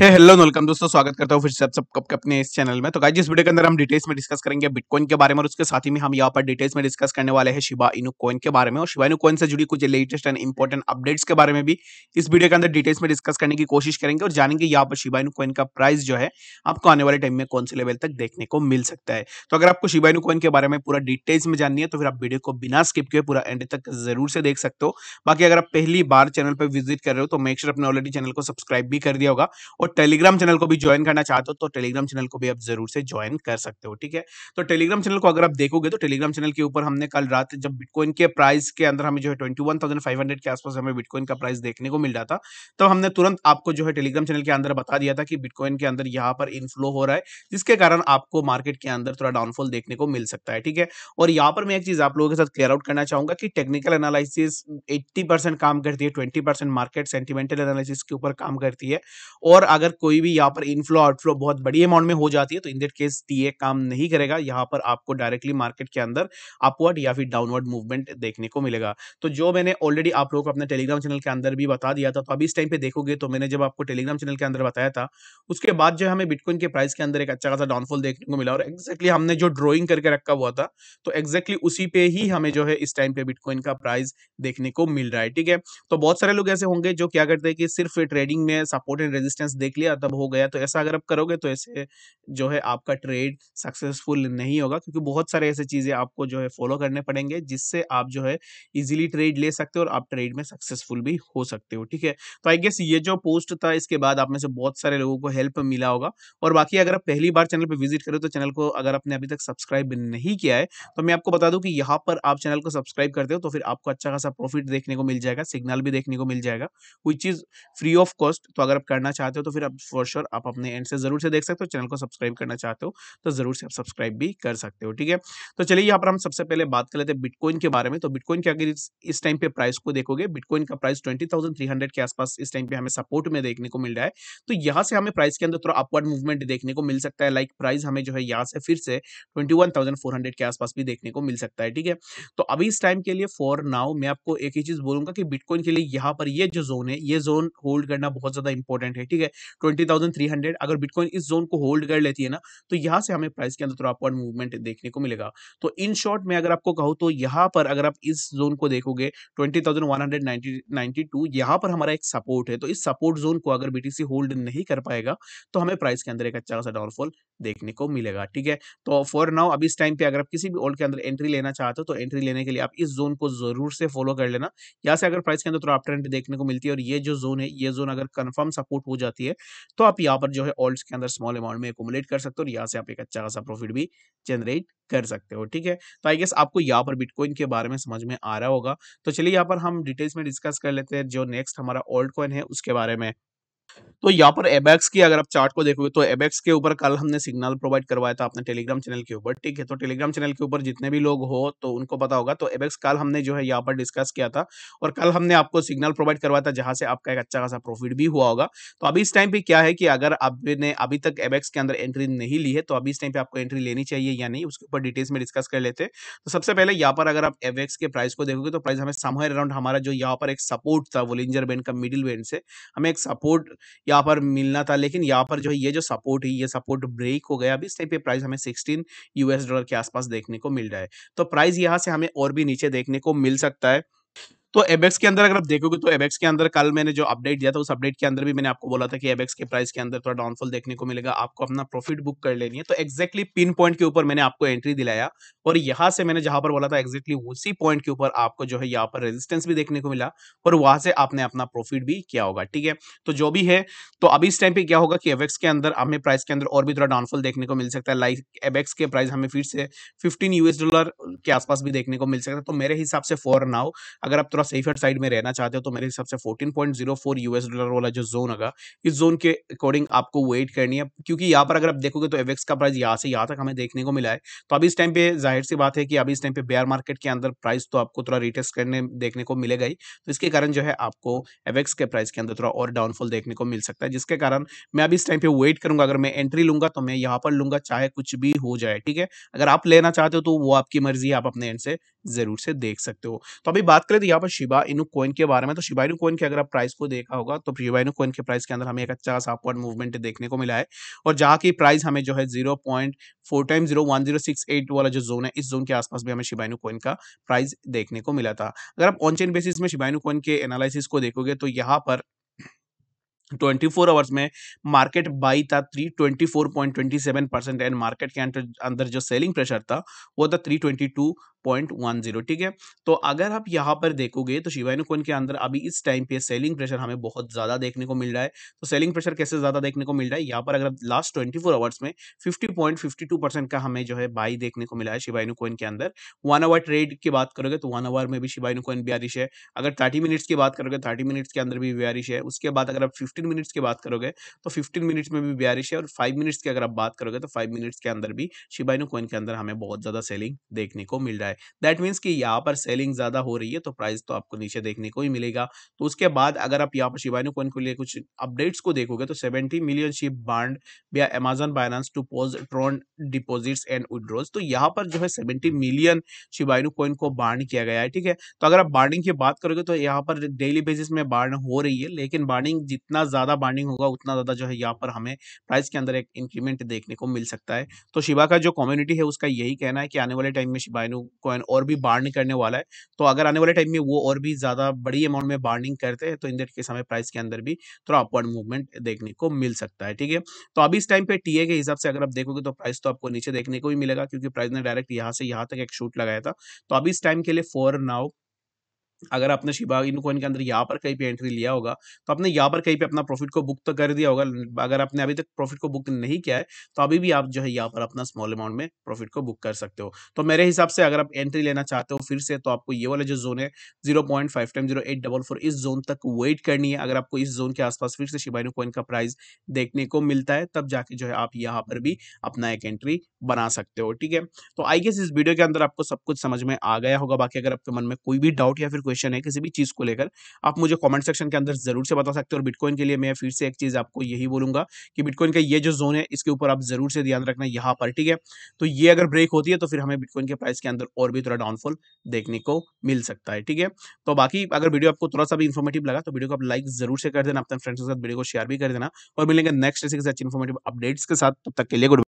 हे hello welcome दोस्तों स्वागत करता हूँ फिर से कब के अपने इस चैनल में तो गाइस जिस वीडियो के अंदर हम डिटेल्स में डिस्कस करेंगे बिटकॉइन के बारे में और उसके साथ ही में हम यहाँ पर डिटेल्स में डिस्कस करने वाले हैं शिवा इनू कॉइन के बारे में और शिवा इनू कॉइन से जुड़ी कुछ लेटेस्ट एंड इंपॉर्टेंट अपडेट्स के बारे में भी इस वीडियो के अंदर डिटेल्स में डिस्कस करने की कोशिश करेंगे और जानेंगे यहाँ पर शिवा इनू कॉइन का प्राइस जो है आपको आने वाले टाइम में कौन से लेवल तक देखने को मिल सकता है तो अगर आपको शिवा इनू कॉइन के बारे में पूरा डिटेल्स में जाननी है तो फिर आप वीडियो को बिना स्किप किए पूरा एंड तक जरूर से देख सकते हो बाकी अगर आप पहली बार चैनल पर विजिट कर रहे हो तो मेक श्योर अपने ऑलरेडी चैनल को सब्सक्राइब भी कर दिया होगा और टेलीग्राम चैनल को भी ज्वाइन करना चाहते हो तो टेलीग्राम चैनल को भी आप जरूर से ज्वाइन कर सकते हो ठीक है तो टेलीग्राम चैनल को अगर आप देखोगे तो टेलीग्राम चैनल के ऊपर हमने कल रात जब बिटकॉइन के प्राइस के अंदर हमें जो है ट्वेंटी के आसपास हमें बिटकॉइन का प्राइस देखने को मिल रहा था तो हमने तुरंत आपको जो है टेलीग्राम चैनल के अंदर बता दिया था कि बिटकॉइन के अंदर यहाँ पर इनफ्लो हो रहा है जिसके कारण आपको मार्केट के अंदर थोड़ा डाउनफॉल देखने को मिल सकता है ठीक है और यहाँ पर मैं एक चीज आप लोगों के साथ क्लियर आउट करना चाहूंगा कि टेक्निकल एनालिसिस 80 परसेंट काम करती है 20 परसेंट मार्केट सेंटिमेंटल एनालिसिस के ऊपर काम करती है और अगर कोई भी यहाँ पर इनफ्लो आउटफ्लो बहुत बड़ी अमाउंट में हो जाती है तो इन दैट केस टीए काम नहीं करेगा यहाँ पर आपको डायरेक्टली मार्केट के अंदर अपवर्ड या फिर डाउनवर्ड मूवमेंट देखने को मिलेगा तो जो मैंने ऑलरेडी आप लोगों को अपने टेलीग्राम चैनल के अंदर भी बता दिया था तो अभी इस टाइम पे देखोगे तो मैंने जब आपको टेलीग्राम चैनल के अंदर बताया था उसके बाद जो हमें बिटकॉइन के प्राइस के अंदर एक अच्छा खासा डाउनफॉल देखने को मिला और एक्जैक्टली हमने जो ड्रॉइंग करके रखा हुआ था तो एक्जैक्टली उसी पे ही हमें जो है इस टाइम पे बिटकॉइन का प्राइस देखने को मिल रहा है ठीक है तो बहुत सारे लोग ऐसे होंगे जो क्या करते हैं कि सिर्फ ट्रेडिंग में सपोर्ट एंड रेजिस्टेंस देख लिया तब हो गया तो ऐसा अगर आप करोगे तो ऐसे जो है आपका ट्रेड सक्सेसफुल नहीं होगा क्योंकि बहुत सारे ऐसे चीज़ें आपको जो है फॉलो करने पड़ेंगे जिससे आप जो है इजीली ट्रेड ले सकते हो और आप ट्रेड में सक्सेसफुल भी हो सकते हो ठीक है तो आई गेस ये जो पोस्ट था इसके बाद आप में से बहुत सारे लोगों को हेल्प मिला होगा और बाकी अगर आप पहली बार चैनल पर विजिट करो तो चैनल को अगर आपने अभी तक सब्सक्राइब नहीं किया है तो मैं आपको बता दूँ कि यहाँ पर आप चैनल को सब्सक्राइब करते हो तो फिर आपको अच्छा खासा प्रॉफिट देखने को मिल जाएगा सिग्नल भी देखने को मिल जाएगा कोई चीज़ फ्री ऑफ कॉस्ट तो अगर आप करना चाहते हो तो तो फिर आप फॉर श्योर आप अपने एंड से जरूर से देख सकते हो चैनल को सब्सक्राइब करना चाहते हो तो जरूर से आप सब्सक्राइब भी कर सकते हो ठीक है तो चलिए यहाँ पर हम सबसे पहले बात कर लेते हैं बिटकॉइन के बारे में तो बिटकॉइन के अगर इस टाइम पे प्राइस को देखोगे बिटकॉइन का प्राइस ट्वेंटी के आसपास इस टाइम पे हमें सपोर्ट में देखने को मिल रहा है तो यहाँ से हमें प्राइस के अंदर थोड़ा अपवर्ड मूवमेंट देखने को मिल सकता है लाइक प्राइस हमें जो है यहाँ से फिर से ट्वेंटी के आसपास भी देखने को मिल सकता है ठीक है तो अभी इस टाइम के लिए फॉर नाउ मैं आपको एक ही चीज बोलूंगा कि बिटकॉइन के लिए यहाँ पर ये जो जोन है ये जोन होल्ड करना बहुत ज्यादा इंपॉर्टेंट है ठीक है ट्वेंटी थाउजेंड थ्री हंड्रेड अगर बिटकॉइन इस जोन को होल्ड कर लेती है ना तो यहाँ से हमें प्राइस के अंदर थोड़ा अपवर्ड मूवमेंट देखने को मिलेगा तो इन शॉर्ट में अगर आपको कहूँ तो यहाँ पर अगर आप इस जोन को देखोगे twenty thousand one hundred ninety ninety two यहाँ पर हमारा एक सपोर्ट है तो इस सपोर्ट जोन को अगर बी टी सी होल्ड नहीं कर पाएगा तो हमें प्राइस के अंदर एक अच्छा खासा डाउनफॉल देखने को मिलेगा ठीक है तो फॉर नाउ अब इस टाइम पे अगर आप किसी भी ओल्ड के अंदर एंट्री लेना चाहते हो तो एंट्री लेने के लिए आप इस जोन को जरूर से फॉलो कर लेना यहाँ से अगर प्राइस के अंदर थोड़ा तो ट्रेंड देखने को मिलती है और ये जो जोन है ये जोन अगर कन्फर्म सपोर्ट हो जाती है है तो आप यहाँ पर जो है ओल्ड के अंदर स्मॉल अमाउंट में एकोमुलेट कर सकते हो और यहाँ से आप एक अच्छा खासा प्रॉफिट भी जनरेट कर सकते हो ठीक है तो आई गेस आपको यहाँ पर बिटकॉइन के बारे में समझ में आ रहा होगा तो चलिए यहाँ पर हम डिटेल्स में डिस्कस कर लेते हैं जो नेक्स्ट हमारा ओल्ड कॉइन है उसके बारे में तो यहाँ पर एबैक्स की अगर आप चार्ट को देखोगे तो एबैक्स के ऊपर कल हमने सिग्नल प्रोवाइड करवाया था अपने टेलीग्राम चैनल के ऊपर ठीक है तो टेलीग्राम चैनल के ऊपर जितने भी लोग हो तो उनको पता होगा तो एबैक्स कल हमने जो है यहाँ पर डिस्कस किया था और कल हमने आपको सिग्नल प्रोवाइड करवाया था जहां से आपका एक अच्छा खासा प्रॉफिट भी हुआ होगा तो अभी इस टाइम पर क्या है कि अगर आपने अभी तक एबैक्स के अंदर एंट्री नहीं ली है तो अभी इस टाइम पर आपको एंट्री लेनी चाहिए या नहीं उसके ऊपर डिटेल्स में डिस्कस कर लेते तो सबसे पहले यहाँ पर अगर आप एबैक्स के प्राइस को देखोगे तो प्राइस हमें समय अराउंड हमारा जो यहाँ पर एक सपोर्ट था वोलिंजर बैंड का मिडिल बैंड से हमें एक सपोर्ट यहाँ पर मिलना था लेकिन यहाँ पर जो है ये जो सपोर्ट है ये सपोर्ट ब्रेक हो गया अभी इस टाइम पे प्राइस हमें सिक्सटीन यूएस डॉलर के आसपास देखने को मिल रहा है तो प्राइस यहाँ से हमें और भी नीचे देखने को मिल सकता है तो एबेक्स के अंदर अगर आप देखोगे तो एबेक्स के अंदर कल मैंने जो अपडेट दिया था उस अपडेट के अंदर भी मैंने आपको बोला था कि एबेक्स के प्राइस के अंदर थोड़ा डाउनफॉल देखने को मिलेगा आपको अपना प्रॉफिट बुक कर लेनी है तो एक्जैक्टली पिन पॉइंट के ऊपर मैंने आपको एंट्री दिलाया और यहाँ से मैंने जहां पर बोला था एक्जैक्टली उसी पॉइंट के ऊपर आपको जो है यहाँ पर रेजिस्टेंस भी देखने को मिला और वहां से आपने अपना प्रॉफिट भी किया होगा ठीक है तो जो भी है तो अभी इस टाइम पे क्या होगा कि एवेक्स के अंदर हमें प्राइस के अंदर और भी थोड़ा डाउनफॉल देखने को मिल सकता है लाइक एबेक्स के प्राइस हमें फिर से फिफ्टीन यूएस डॉलर के आसपास भी देखने को मिल सकता है तो मेरे हिसाब से फॉर नाउ अगर आप थोड़ा सेफर साइड में रहना चाहते हो तो मेरे हिसाब से fourteen point zero four US dollar वाला जो जोन होगा इस जोन के अकॉर्डिंग आपको वेट करनी है क्योंकि यहाँ पर अगर आप देखोगे तो एवेक्स का प्राइस यहाँ से यहाँ तक हमें देखने को मिला है तो अभी इस टाइम पे जाहिर सी बात है कि अभी इस टाइम पे बेयर मार्केट के अंदर प्राइस तो आपको थोड़ा रिटेस्ट करने देखने को मिलेगा ही तो इसके कारण जो है आपको एवेक्स के प्राइस के अंदर थोड़ा और डाउनफॉल देखने को मिल सकता है जिसके कारण मैं अभी इस टाइम पे वेट करूंगा अगर मैं एंट्री लूंगा तो मैं यहाँ पर लूंगा चाहे कुछ भी हो जाए ठीक है अगर आप लेना चाहते हो तो वो आपकी मर्जी आप अपने एंड से जरूर से देख सकते हो तो अभी बात करें तो यहाँ पर शिबा इनू कोइन के बारे में तो शिबा इनू कोइन के अगर आप प्राइस को देखा होगा तो शिबा इनू कोइन के प्राइस के अंदर हमें एक अच्छा सा अपवर्ड मूवमेंट देखने को मिला है और जहाँ की प्राइस हमें जो है zero point four time zero one zero six eight वाला जो जोन है इस जोन के आसपास भी हमें शिबाइनू कोइन का प्राइस देखने को मिला था अगर आप ऑनचेन बेसिस में शिबाइनू कोइन के एनालिसिस को देखोगे तो यहाँ पर 24 आवर्स में मार्केट बाई था 324.27 परसेंट एंड मार्केट के अंदर जो सेलिंग प्रेशर था वो था 322 पॉइंट वन जीरो ठीक है तो अगर आप यहाँ पर देखोगे तो शिवाइनो कोइन के अंदर अभी इस टाइम पे सेलिंग प्रेशर हमें बहुत ज़्यादा देखने को मिल रहा है तो सेलिंग प्रेशर कैसे ज़्यादा देखने को मिल रहा है यहाँ पर अगर लास्ट ट्वेंटी फोर आवर्स में fifty point fifty two percent का हमें जो है बाई देखने को मिला है शिवाइनो कोइन के अंदर वन आवर ट्रेड की बात करोगे तो वन आवर में भी शिवाइनो कोइन बियारिश है अगर थर्टी मिनट्स की बात करोगे थर्टी मिनट्स के अंदर भी बियारिश है उसके बाद अगर आप फिफ्टीन मिनट्स की बात करोगे तो फिफ्टीन मिनट्स में भी बियारिश है और फाइव मिनट्स की अगर आप बात करोगे तो फाइव मिनट्स के अंदर भी शिवाइनो कोइन के अंदर हमें बहुत ज़्यादा सेलिंग देखने को मिल रहा है है दैट मीन्स कि यहाँ पर सेलिंग ज़्यादा हो रही है तो प्राइस तो आपको नीचे देखने को ही मिलेगा तो उसके बाद अगर आप यहाँ पर शिवानी कोइन को लिए कुछ अपडेट्स को देखोगे तो सेवेंटी मिलियन शिप बांड या अमेजन बाइनांस टू पोज ट्रॉन डिपोजिट्स एंड विड्रोज तो यहाँ पर जो है सेवेंटी मिलियन शिवानु कोइन को बांड किया गया है ठीक है तो अगर आप बांडिंग की बात करोगे तो यहाँ पर डेली बेसिस में बांड हो रही है लेकिन बांडिंग जितना ज़्यादा बांडिंग होगा उतना ज़्यादा जो है यहाँ पर हमें प्राइस के अंदर एक इंक्रीमेंट देखने को मिल सकता है तो शिवा का जो कम्युनिटी है उसका यही कहना है कि आने वाले टाइम में शिवायनु बिटकॉइन और भी बार्निंग करने वाला है तो अगर आने वाले टाइम में वो और भी ज़्यादा बड़ी अमाउंट में बार्निंग करते हैं तो इन दट के समय प्राइस के अंदर भी थोड़ा अपवर्ड मूवमेंट देखने को मिल सकता है ठीक है तो अभी इस टाइम पे टीए के हिसाब से अगर आप देखोगे तो प्राइस तो आपको नीचे देखने को ही मिलेगा क्योंकि प्राइस ने डायरेक्ट यहाँ से यहाँ तक एक शूट लगाया था तो अभी इस टाइम के लिए फॉर नाउ अगर आपने शिबा इन कोइन के अंदर यहाँ पर कहीं पे एंट्री लिया होगा तो आपने यहाँ पर कहीं पे अपना प्रॉफिट को बुक तो कर दिया होगा अगर आपने अभी तक प्रॉफिट को बुक नहीं किया है तो अभी भी आप जो है यहाँ पर अपना स्मॉल अमाउंट में प्रॉफिट को बुक कर सकते हो तो मेरे हिसाब से अगर आप एंट्री लेना चाहते हो फिर से तो आपको ये वाला जो जोन है zero point five time zero इस जोन तक वेट करनी है अगर आपको इस जोन के आसपास फिर से इन कोइन का प्राइस देखने को मिलता है तब जाके जो है आप यहाँ पर भी अपना एक एंट्री बना सकते हो ठीक है तो आई गेस इस वीडियो के अंदर आपको सब कुछ समझ में आ गया होगा बाकी अगर आपके मन में कोई भी डाउट या फिर क्वेश्चन है किसी भी चीज़ को लेकर आप मुझे कमेंट सेक्शन के अंदर जरूर से बता सकते हो और बिटकॉइन के लिए मैं फिर से एक चीज़ आपको यही बोलूंगा कि बिटकॉइन का ये जो जोन है इसके ऊपर आप जरूर से ध्यान रखना यहाँ पर ठीक है तो ये अगर ब्रेक होती है तो फिर हमें बिटकॉइन के प्राइस के अंदर और भी थोड़ा डाउनफॉल देखने को मिल सकता है ठीक है तो बाकी अगर वीडियो आपको थोड़ा सा भी इन्फॉर्मेटिव लगा तो वीडियो को आप लाइक जरूर से कर देना अपने फ्रेंड्स के साथ वीडियो को शेयर भी कर देना और मिलेंगे नेक्स्ट ऐसे इन्फॉर्मेटिव अपडेट्स के साथ तब तक के लिए गुड